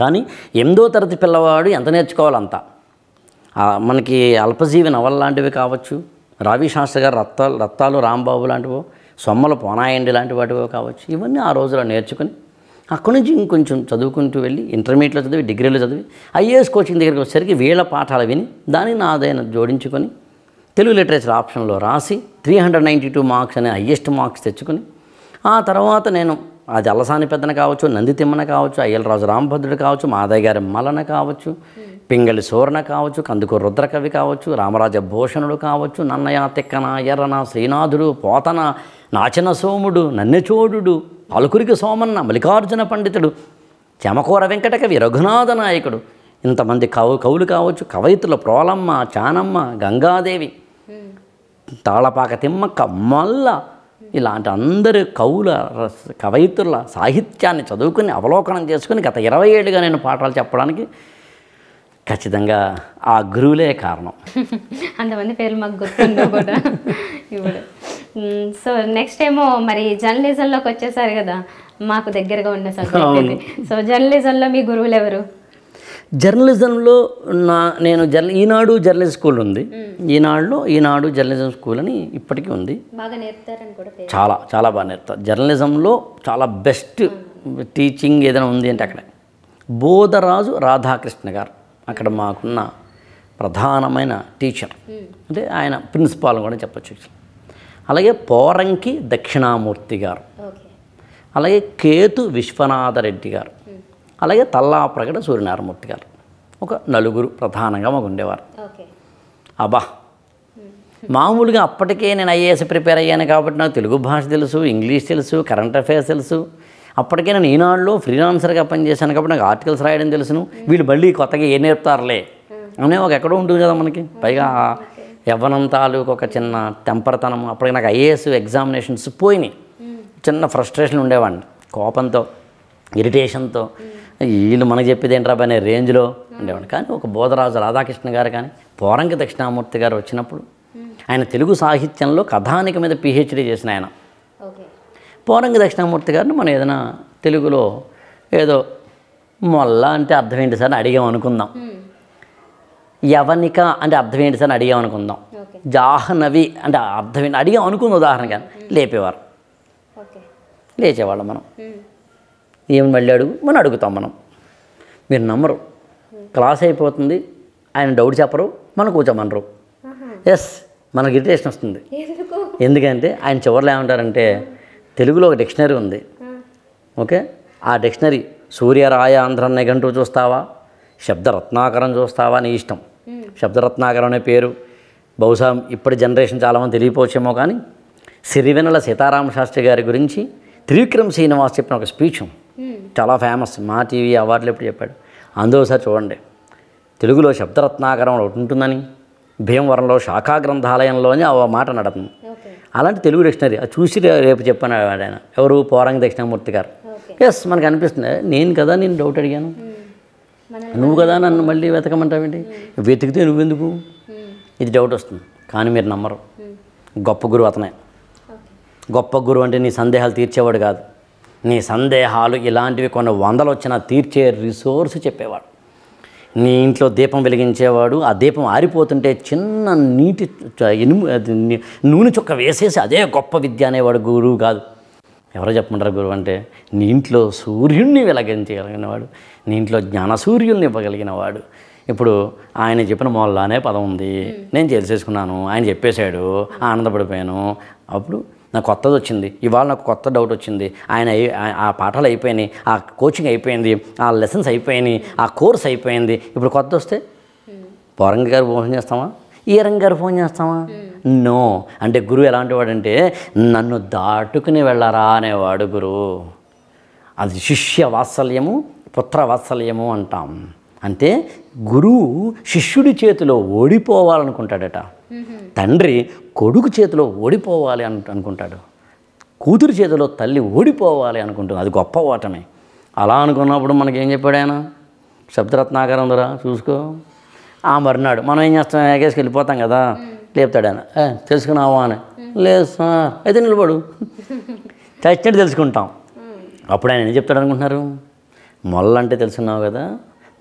కానీ ఎనిమిదో తరగతి పిల్లవాడు ఎంత నేర్చుకోవాలంత మనకి అల్పజీవి నవల లాంటివి కావచ్చు రవి గారు రత్తాలు రత్తాలు రాంబాబు లాంటివో సొమ్మల పోనాయండి లాంటి వాటివో కావచ్చు ఇవన్నీ ఆ రోజులో నేర్చుకుని అక్కడి నుంచి ఇంకొంచెం చదువుకుంటూ వెళ్ళి ఇంటర్మీడియట్లో చదివి డిగ్రీలో చదివి ఐఏఎస్ కోచింగ్ దగ్గరికి వచ్చేసరికి వేల పాఠాలు విని దాన్ని నాదైన జోడించుకొని తెలుగు లిటరేచర్ ఆప్షన్లో రాసి three hundred ninety two marks అనే హయ్యెస్ట్ మార్క్స్ తెచ్చుకొని ఆ తర్వాత నేను అది అలసాని పెద్దన కావచ్చు నంది తిమ్మన కావచ్చు అయ్యల రాజు రామభద్రుడు కావచ్చు మాదయ్య గారి మలన కావచ్చు పింగళి సూర్ణ కావచ్చు కందుకు రుద్రకవి కావచ్చు రామరాజ భూషణుడు కావచ్చు నన్నయ తిక్కన ఎర్రన శ్రీనాథుడు పోతన నాచన సోముడు నన్నెచోడు ఆలుకురికి సోమన్న మల్లికార్జున పండితుడు చెమకూర వెంకటకవి రఘునాథ నాయకుడు ఇంతమంది కవు కవులు కావచ్చు కవయిత్రులు ప్రోలమ్మ చానమ్మ గంగాదేవి తాళపాక తిమ్మక్క మల్ల ఇలాంటి అందరు కవుల కవయిత్రుల సాహిత్యాన్ని చదువుకుని అవలోకనం చేసుకుని గత ఇరవై ఏళ్ళుగా నేను పాఠాలు చెప్పడానికి ఖచ్చితంగా ఆ గురువులే కారణం *laughs* అంతమంది పేర్లు మాకు గుర్తుండవు కూడా *laughs* ఇప్పుడు సో నెక్స్ట్ ఏమో మరి జర్నలిజంలోకి వచ్చేసారు కదా మాకు దగ్గరగా ఉన్న సబ్జెక్ట్ సో జర్నలిజంలో మీ గురువులు ఎవరు జర్నలిజంలో నా నేను జర్ ఈనాడు జర్నలిజం స్కూల్ ఉంది ఈనాడులో ఈనాడు జర్నలిజం స్కూల్ అని ఇప్పటికీ ఉంది బాగా నేర్పుతారని కూడా చాలా చాలా బాగా నేర్పుతారు జర్నలిజంలో చాలా బెస్ట్ టీచింగ్ ఏదైనా ఉంది అంటే అక్కడ బోధరాజు రాధాకృష్ణ గారు అక్కడ మాకున్న ప్రధానమైన టీచర్ అంటే ఆయన ప్రిన్సిపాల్ కూడా చెప్పచ్చు అలాగే పోరంకి దక్షిణామూర్తి గారు అలాగే కేతు విశ్వనాథరెడ్డి గారు అలాగే తల్లాప్రగడ సూర్యనారాయణమూర్తి గారు ఒక నలుగురు ప్రధానంగా మాకు ఉండేవారు అబ్బా మామూలుగా అప్పటికే నేను ఐఏఎస్ ప్రిపేర్ అయ్యాను కాబట్టి నాకు తెలుగు భాష తెలుసు ఇంగ్లీష్ తెలుసు కరెంట్ అఫైర్స్ తెలుసు అప్పటికే నేను ఈనాడులో ఫ్రీలాన్సర్గా పనిచేశాను కాబట్టి నాకు ఆర్టికల్స్ రాయడం తెలుసును వీళ్ళు మళ్ళీ కొత్తగా ఏం నేర్పుతారులే అనే ఒక ఎక్కడో ఉంటుంది కదా మనకి పైగా యవ్వనం తాలూకు ఒక చిన్న టెంపర్తనం అప్పటికి నాకు ఐఏఎస్ ఎగ్జామినేషన్స్ పోయినాయి చిన్న ఫ్రస్ట్రేషన్ ఉండేవాడిని కోపంతో ఇరిటేషన్తో వీళ్ళు మనకు చెప్పేది ఏంట్రా అనే రేంజ్లో ఉండేవాడు కానీ ఒక బోధరాజు రాధాకృష్ణ గారు కానీ పోరంగి దక్షిణామూర్తి గారు వచ్చినప్పుడు ఆయన తెలుగు సాహిత్యంలో కథానిక మీద పిహెచ్డీ చేసిన ఆయన పోరంగి దక్షిణామూర్తి గారిని మనం ఏదైనా తెలుగులో ఏదో మొల్ల అంటే అర్థం ఏంటి సార్ అడిగాం అనుకుందాం యవనిక అంటే అర్థం ఏంటి సార్ అడిగాం అనుకుందాం జాహ్నవి అంటే అర్థం ఏంటి అడిగాం అనుకుంది ఉదాహరణగా లేపేవారు లేచేవాళ్ళం మనం ఏమి మళ్ళీ అడుగు మనం అడుగుతాం మనం మీరు నమ్మరు క్లాస్ అయిపోతుంది ఆయన డౌట్ చెప్పరు మనం కూర్చోమనరు ఎస్ మనకు ఇరిటేషన్ వస్తుంది ఎందుకంటే ఆయన చివరిలో ఏమంటారంటే తెలుగులో ఒక డిక్షనరీ ఉంది ఓకే ఆ డిక్షనరీ సూర్యరాయ ఆంధ్ర నిఘంటూ చూస్తావా శబ్దరత్నాకరం చూస్తావా అని ఇష్టం Hmm. శబ్దరత్నాకర్ అనే పేరు బహుశా ఇప్పటి జనరేషన్ చాలామంది తెలియపోవచ్చేమో కానీ సిరివెనల సీతారామ శాస్త్రి గారి గురించి త్రివిక్రమ్ శ్రీనివాస్ చెప్పిన ఒక స్పీచ్ hmm. చాలా ఫేమస్ మా టీవీ అవార్డులు ఎప్పుడు చెప్పాడు అందుకోసారి చూడండి తెలుగులో శబ్దరత్నాకరం ఒకటి ఉంటుందని భీమవరంలో శాఖా గ్రంథాలయంలోనే ఆ మాట నడుతుంది అలాంటి తెలుగు డిక్షనరీ అది చూసి రేపు చెప్పాను ఆయన ఎవరు పోరంగ దక్షిణామూర్తి గారు ఎస్ మనకు అనిపిస్తుంది నేను కదా నేను డౌట్ అడిగాను hmm. నువ్వు కదా నన్ను మళ్ళీ వెతకమంటావండి వెతికితే నువ్వెందుకు ఇది డౌట్ వస్తుంది కానీ మీరు నమ్మరు గొప్ప గురువు అతనే గొప్ప గురువు అంటే నీ సందేహాలు తీర్చేవాడు కాదు నీ సందేహాలు ఇలాంటివి కొన్ని వందలు వచ్చినా తీర్చే రిసోర్స్ చెప్పేవాడు నీ ఇంట్లో దీపం వెలిగించేవాడు ఆ దీపం ఆరిపోతుంటే చిన్న నీటి ఇనుము నూనె చుక్క వేసేసి అదే గొప్ప విద్య అనేవాడు గురువు కాదు ఎవరో చెప్పమంటారు గురువు అంటే నీ ఇంట్లో సూర్యుడిని వెలగించగలిగిన వాడు నీ ఇంట్లో జ్ఞాన సూర్యుల్ని ఇవ్వగలిగిన వాడు ఇప్పుడు ఆయన చెప్పిన మొల్లానే పదం ఉంది నేను తెలిసేసుకున్నాను ఆయన చెప్పేశాడు ఆనందపడిపోయాను అప్పుడు నాకు కొత్తది వచ్చింది ఇవాళ నాకు కొత్త డౌట్ వచ్చింది ఆయన ఆ పాఠాలు అయిపోయినాయి ఆ కోచింగ్ అయిపోయింది ఆ లెసన్స్ అయిపోయినాయి ఆ కోర్స్ అయిపోయింది ఇప్పుడు కొత్త వస్తే పోరంగ గారు ఫోన్ చేస్తామా ఈరంగ గారు ఫోన్ చేస్తామా నో అంటే గురువు ఎలాంటి వాడంటే నన్ను దాటుకుని వెళ్ళరా అనేవాడు గురువు అది శిష్య వాత్సల్యము పుత్ర వాత్సల్యము అంటాం అంటే గురువు శిష్యుడి చేతిలో ఓడిపోవాలనుకుంటాడట తండ్రి కొడుకు చేతిలో ఓడిపోవాలి అను అనుకుంటాడు కూతురు చేతిలో తల్లి ఓడిపోవాలి అనుకుంటుంది అది గొప్ప ఓటమి అలా అనుకున్నప్పుడు మనకేం చెప్పాడు ఆయన శబ్దరత్నాకరం ఉందరా చూసుకో ఆ మర్నాడు మనం ఏం చేస్తాం ఏకేసుకు వెళ్ళిపోతాం కదా లేపుతాడు ఆయన తెలుసుకున్నావా అని లేదు సార్ అయితే నిలబడు చచ్చినట్టు తెలుసుకుంటాం అప్పుడు ఆయన ఏం చెప్తాడు అనుకుంటున్నారు మొల్ల అంటే తెలుసుకున్నావు కదా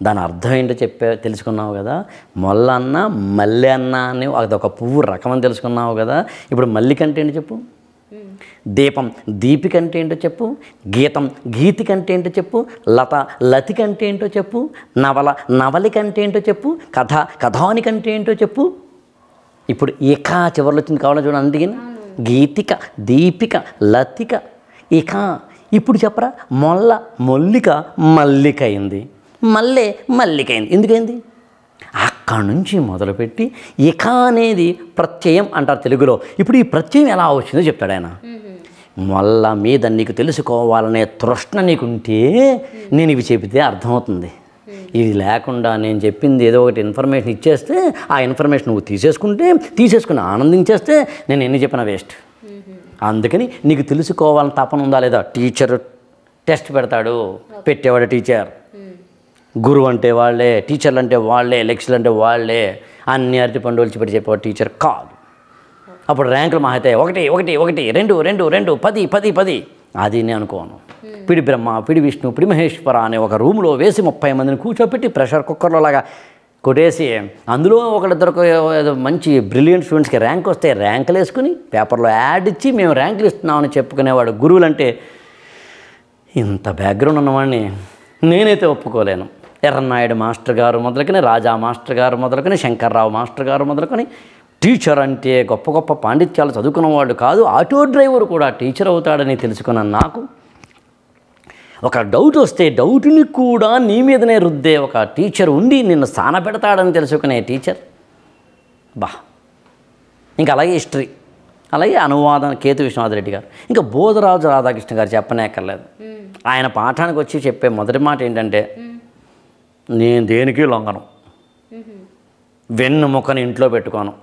దాని అర్థం ఏంటో చెప్పే తెలుసుకున్నావు కదా మొల్ల అన్న మల్లె అన్న అని అదొక పువ్వు రకం అని తెలుసుకున్నావు కదా ఇప్పుడు మల్లిక అంటే ఏంటో చెప్పు దీపం దీపిక అంటే ఏంటో చెప్పు గీతం గీతి కంటే ఏంటో చెప్పు లత లతి కంటే ఏంటో చెప్పు నవల నవలి కంటే ఏంటో చెప్పు కథ కథానికంటే ఏంటో చెప్పు ఇప్పుడు ఏకా చివరిలో వచ్చింది కావాలని చూడండి అందుకని గీతిక దీపిక లతిక ఏకా ఇప్పుడు చెప్పరా మొల్ల మొల్లిక మల్లిక అయింది మల్లె మల్లిక అయింది ఎందుకైంది అక్కడి నుంచి మొదలుపెట్టి ఇక అనేది ప్రత్యయం అంటారు తెలుగులో ఇప్పుడు ఈ ప్రత్యయం ఎలా వచ్చిందో చెప్తాడు ఆయన మొల్ల మీద నీకు తెలుసుకోవాలనే తృష్ణ నీకుంటే నేను ఇవి చెబితే అర్థమవుతుంది ఇది లేకుండా నేను చెప్పింది ఏదో ఒకటి ఇన్ఫర్మేషన్ ఇచ్చేస్తే ఆ ఇన్ఫర్మేషన్ నువ్వు తీసేసుకుంటే తీసేసుకుని ఆనందించేస్తే నేను ఎన్ని చెప్పినా వేస్ట్ అందుకని నీకు తెలుసుకోవాలని తపన ఉందా లేదా టీచర్ టెస్ట్ పెడతాడు పెట్టేవాడు టీచర్ గురువు అంటే వాళ్ళే టీచర్లు అంటే వాళ్ళే లెక్చర్లు అంటే వాళ్ళే అన్ని అరటి పండు పెట్టి చెప్పేవాడు టీచర్ కాదు అప్పుడు ర్యాంకులు మహతాయి ఒకటి ఒకటి ఒకటి రెండు రెండు రెండు పది పది పది అది నేను అనుకోను పిడి బ్రహ్మ పిడి విష్ణు పిడి మహేశ్వర అనే ఒక రూమ్లో వేసి ముప్పై మందిని కూర్చోపెట్టి ప్రెషర్ కుక్కర్లో లాగా కొట్టేసి అందులో ఏదో మంచి బ్రిలియంట్ స్టూడెంట్స్కి ర్యాంక్ వస్తే ర్యాంకులు వేసుకుని పేపర్లో యాడ్ ఇచ్చి మేము ర్యాంకులు ఇస్తున్నామని చెప్పుకునేవాడు గురువులు అంటే ఇంత బ్యాక్గ్రౌండ్ ఉన్నవాడిని నేనైతే ఒప్పుకోలేను ఎర్రనాయుడు మాస్టర్ గారు మొదలుకొని రాజా మాస్టర్ గారు మొదలుకొని శంకర్రావు మాస్టర్ గారు మొదలుకొని టీచర్ అంటే గొప్ప గొప్ప పాండిత్యాలు చదువుకున్నవాడు కాదు ఆటో డ్రైవర్ కూడా టీచర్ అవుతాడని తెలుసుకున్న నాకు ఒక డౌట్ వస్తే డౌట్ని కూడా నీ మీదనే రుద్దే ఒక టీచర్ ఉండి నిన్ను పెడతాడని తెలుసుకునే టీచర్ బా ఇంకా అలాగే హిస్టరీ అలాగే అనువాదం కేతు విశ్వనాథ్ రెడ్డి గారు ఇంకా బోధరాజు రాధాకృష్ణ గారు చెప్పనేక్కర్లేదు ఆయన పాఠానికి వచ్చి చెప్పే మొదటి మాట ఏంటంటే నేను దేనికి లొంగను వెన్ను ముఖను ఇంట్లో పెట్టుకోను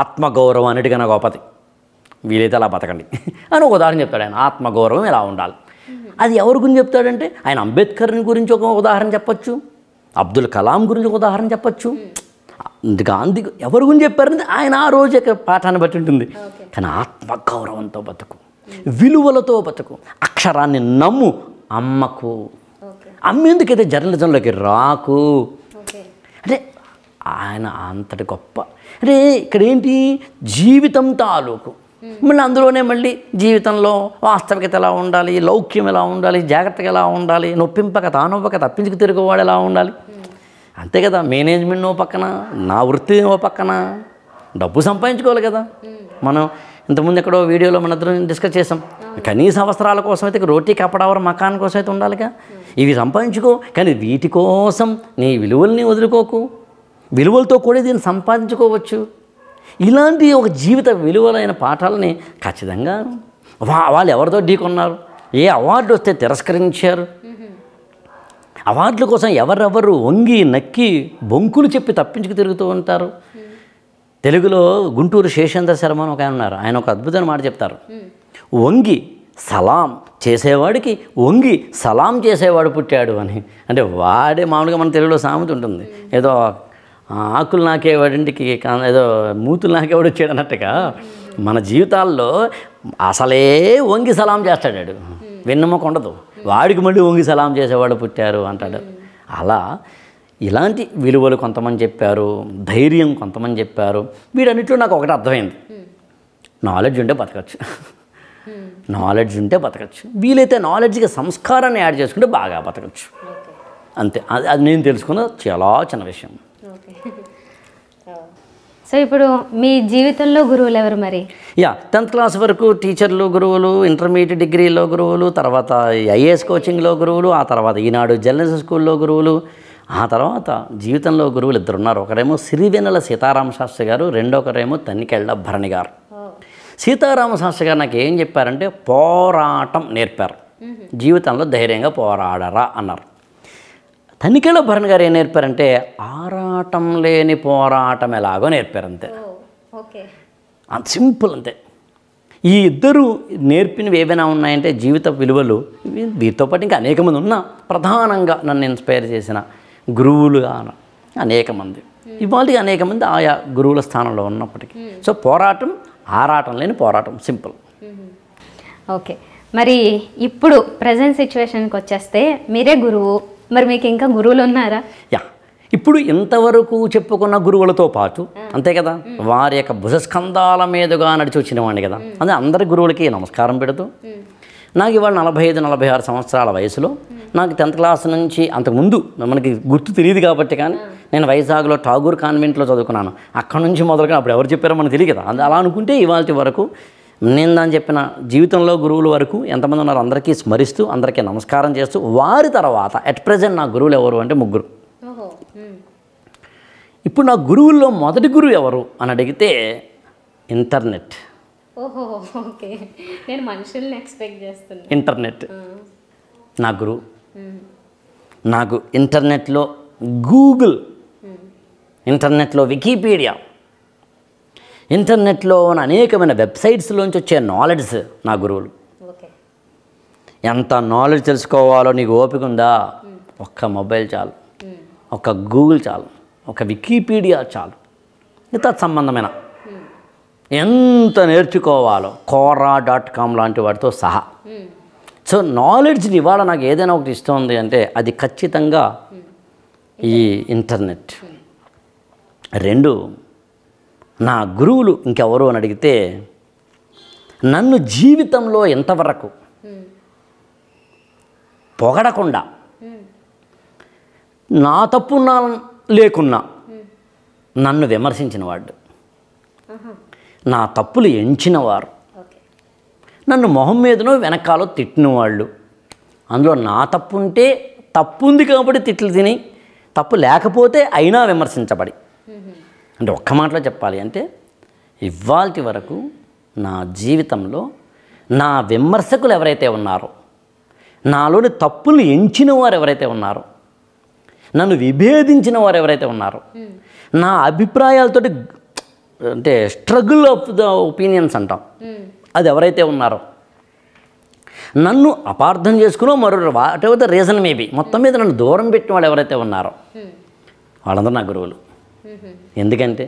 ఆత్మగౌరవం అన్నిటికన్నా గొప్పది వీలైతే అలా బతకండి *laughs* అని ఒక ఉదాహరణ చెప్తాడు ఆయన ఆత్మగౌరవం ఇలా ఉండాలి అది ఎవరి గురించి చెప్తాడంటే ఆయన అంబేద్కర్ని గురించి ఒక ఉదాహరణ చెప్పచ్చు అబ్దుల్ కలాం గురించి ఒక ఉదాహరణ చెప్పచ్చు గాంధీ ఎవరి గురించి చెప్పారని ఆయన ఆ రోజు యొక్క పాఠాన్ని బట్టి ఉంటుంది కానీ ఆత్మగౌరవంతో బతుకు విలువలతో బతుకు అక్షరాన్ని నమ్ము అమ్మకు అమ్మేందుకైతే జర్నలిజంలోకి రాకు అంటే ఆయన అంతటి గొప్ప అంటే ఇక్కడ ఏంటి జీవితం తాలూకు మళ్ళీ అందులోనే మళ్ళీ జీవితంలో వాస్తవికత ఎలా ఉండాలి లౌక్యం ఎలా ఉండాలి జాగ్రత్తగా ఎలా ఉండాలి నొప్పింపక తానొప్పక తప్పించుకు తిరుగువాడు ఎలా ఉండాలి అంతే కదా మేనేజ్మెంట్ ఓ పక్కన నా వృత్తి ఓ పక్కన డబ్బు సంపాదించుకోవాలి కదా మనం ఇంతకుముందు ఎక్కడో వీడియోలో ఇద్దరం డిస్కస్ చేసాం కనీస అవసరాల కోసం అయితే రోటీ కపడావర మకాన్ కోసం అయితే ఉండాలిగా ఇవి సంపాదించుకో కానీ వీటి కోసం నీ విలువల్ని వదులుకోకు విలువలతో కూడా దీన్ని సంపాదించుకోవచ్చు ఇలాంటి ఒక జీవిత విలువలైన పాఠాలని ఖచ్చితంగా వా వాళ్ళు ఎవరితో ఢీకొన్నారు ఏ అవార్డు వస్తే తిరస్కరించారు అవార్డుల కోసం ఎవరెవరు వంగి నక్కి బొంకులు చెప్పి తప్పించుకు తిరుగుతూ ఉంటారు తెలుగులో గుంటూరు శేషేంద్ర శర్మ అని ఒక ఆయన ఉన్నారు ఆయన ఒక అద్భుతమైన మాట చెప్తారు వంగి సలాం చేసేవాడికి వంగి సలాం చేసేవాడు పుట్టాడు అని అంటే వాడే మామూలుగా మన తెలుగులో సామెత ఉంటుంది ఏదో ఆకులు వాడింటికి ఏదో మూతులు నాకేవాడు వచ్చాడు అన్నట్టుగా మన జీవితాల్లో అసలే వంగి సలాం చేస్తాడాడు విన్నమ్మక ఉండదు వాడికి మళ్ళీ వంగి సలాం చేసేవాడు పుట్టారు అంటాడు అలా ఇలాంటి విలువలు కొంతమంది చెప్పారు ధైర్యం కొంతమంది చెప్పారు వీడన్నిట్లో నాకు ఒకటి అర్థమైంది నాలెడ్జ్ ఉంటే బతకచ్చు నాలెడ్జ్ ఉంటే బతకచ్చు వీలైతే నాలెడ్జ్కి సంస్కారాన్ని యాడ్ చేసుకుంటే బాగా బతకచ్చు అంతే అది నేను తెలుసుకున్న చాలా చిన్న విషయం సో ఇప్పుడు మీ జీవితంలో గురువులు ఎవరు మరి యా టెన్త్ క్లాస్ వరకు టీచర్లు గురువులు ఇంటర్మీడియట్ డిగ్రీలో గురువులు తర్వాత ఐఏఎస్ కోచింగ్లో గురువులు ఆ తర్వాత ఈనాడు జర్నలిస్ట్ స్కూల్లో గురువులు ఆ తర్వాత జీవితంలో గురువులు ఇద్దరు ఉన్నారు ఒకరేమో సిరివెన్నెల సీతారామ శాస్త్రి గారు రెండొకరేమో తన్నికెళ్ళ భరణి గారు సీతారామ శాస్త్రి గారు నాకు ఏం చెప్పారంటే పోరాటం నేర్పారు జీవితంలో ధైర్యంగా పోరాడరా అన్నారు తనిఖీలో భరణ్ గారు ఏం నేర్పారంటే ఆరాటం లేని పోరాటం ఎలాగో నేర్పారు అంతే అంత సింపుల్ అంతే ఈ ఇద్దరు నేర్పినవి ఏవైనా ఉన్నాయంటే జీవిత విలువలు వీరితో పాటు ఇంకా అనేక మంది ఉన్నా ప్రధానంగా నన్ను ఇన్స్పైర్ చేసిన గురువులు అనేక మంది ఇవాళ అనేక మంది ఆయా గురువుల స్థానంలో ఉన్నప్పటికీ సో పోరాటం ఆరాటం లేని పోరాటం సింపుల్ ఓకే మరి ఇప్పుడు ప్రజెంట్ సిచ్యువేషన్కి వచ్చేస్తే మీరే గురువు మరి మీకు ఇంకా గురువులు ఉన్నారా యా ఇప్పుడు ఇంతవరకు చెప్పుకున్న గురువులతో పాటు అంతే కదా వారి యొక్క భుజస్కంధాల మీదుగా నడిచి వచ్చిన వాడిని కదా అదే అందరి గురువులకి నమస్కారం పెడుతూ నాకు ఇవాళ నలభై ఐదు నలభై ఆరు సంవత్సరాల వయసులో నాకు టెన్త్ క్లాస్ నుంచి అంతకుముందు మనకి గుర్తు తెలియదు కాబట్టి కానీ నేను వైజాగ్లో ఠాగూర్ కాన్వెంట్లో చదువుకున్నాను అక్కడ నుంచి మొదలుగా అప్పుడు ఎవరు చెప్పారో మనకు తెలియదు కదా అలా అనుకుంటే ఇవాళ వరకు నేను దాని చెప్పిన జీవితంలో గురువుల వరకు ఎంతమంది ఉన్నారు అందరికీ స్మరిస్తూ అందరికీ నమస్కారం చేస్తూ వారి తర్వాత అట్ ప్రజెంట్ నా గురువులు ఎవరు అంటే ముగ్గురు ఇప్పుడు నా గురువుల్లో మొదటి గురువు ఎవరు అని అడిగితే ఇంటర్నెట్ ఇంటర్నెట్ నా గురువు నాకు ఇంటర్నెట్లో గూగుల్ ఇంటర్నెట్లో వికీపీడియా ఇంటర్నెట్లో ఉన్న అనేకమైన వెబ్సైట్స్లోంచి వచ్చే నాలెడ్జ్ నా గురువులు ఎంత నాలెడ్జ్ తెలుసుకోవాలో నీకు ఓపిక ఉందా ఒక్క మొబైల్ చాలు ఒక గూగుల్ చాలు ఒక వికీపీడియా చాలు మిగతా సంబంధమైన ఎంత నేర్చుకోవాలో కోరా డాట్ కామ్ లాంటి వాటితో సహా సో నాలెడ్జ్ని ఇవాళ నాకు ఏదైనా ఒకటి ఇస్తుంది అంటే అది ఖచ్చితంగా ఈ ఇంటర్నెట్ రెండు నా గురువులు ఇంకెవరు అని అడిగితే నన్ను జీవితంలో ఎంతవరకు పొగడకుండా నా తప్పు నా లేకున్నా నన్ను విమర్శించిన వాడు నా తప్పులు ఎంచినవారు నన్ను మొహం మీదనో వెనకాలో తిట్టిన వాళ్ళు అందులో నా తప్పు ఉంటే తప్పు ఉంది కాబట్టి తిట్లు తిని తప్పు లేకపోతే అయినా విమర్శించబడి అంటే ఒక్క మాటలో చెప్పాలి అంటే ఇవాల్టి వరకు నా జీవితంలో నా విమర్శకులు ఎవరైతే ఉన్నారో నాలోని తప్పులు ఎంచిన వారు ఎవరైతే ఉన్నారో నన్ను విభేదించిన వారు ఎవరైతే ఉన్నారో నా అభిప్రాయాలతో అంటే స్ట్రగుల్ ఆఫ్ ద ఒపీనియన్స్ అంటాం అది ఎవరైతే ఉన్నారో నన్ను అపార్థం చేసుకునో మరో whatever the reason maybe మొత్తం మీద నన్ను దూరం పెట్టిన వాళ్ళు ఎవరైతే ఉన్నారో వాళ్ళందరూ నా గురువులు ఎందుకంటే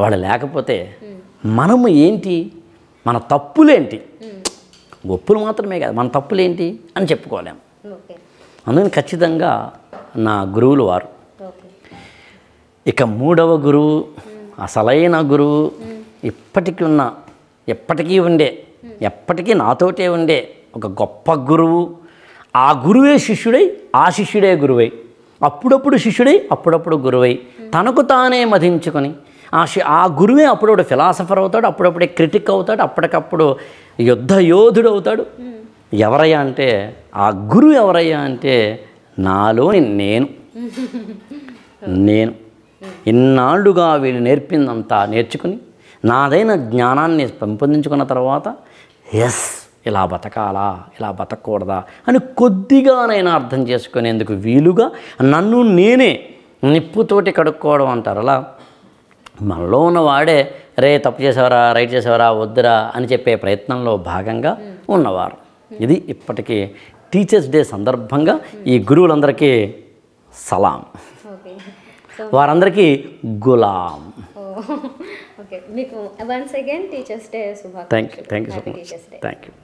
వాడు లేకపోతే మనము ఏంటి మన తప్పులేంటి గొప్పలు మాత్రమే కాదు మన తప్పులేంటి అని చెప్పుకోలేము అందుకని ఖచ్చితంగా నా గురువులు వారు ఇక మూడవ గురువు అసలైన గురువు ఇప్పటికీ ఉన్న ఎప్పటికీ ఉండే ఎప్పటికీ నాతోటే ఉండే ఒక గొప్ప గురువు ఆ గురువే శిష్యుడై ఆ శిష్యుడే గురువై అప్పుడప్పుడు శిష్యుడై అప్పుడప్పుడు గురువై తనకు తానే మధించుకొని ఆ శి ఆ గురువే అప్పుడప్పుడు ఫిలాసఫర్ అవుతాడు అప్పుడప్పుడే క్రిటిక్ అవుతాడు అప్పటికప్పుడు యుద్ధ యోధుడు అవుతాడు ఎవరయ్యా అంటే ఆ గురువు ఎవరయ్యా అంటే నాలోని నేను నేను ఇన్నాళ్ళుగా వీళ్ళు నేర్పిందంతా నేర్చుకుని నాదైన జ్ఞానాన్ని పెంపొందించుకున్న తర్వాత ఎస్ ఇలా బతకాలా ఇలా బతకూడదా అని కొద్దిగానైనా అర్థం చేసుకునేందుకు వీలుగా నన్ను నేనే నిప్పుతోటి కడుక్కోవడం అంటారు అలా మనలో ఉన్నవాడే రే తప్పు చేసేవరా రైట్ చేసేవరా వద్దురా అని చెప్పే ప్రయత్నంలో భాగంగా ఉన్నవారు ఇది ఇప్పటికీ టీచర్స్ డే సందర్భంగా ఈ గురువులందరికీ సలాం వారందరికీ గులాం మీకు once again teachers day thank you thank you so much thank you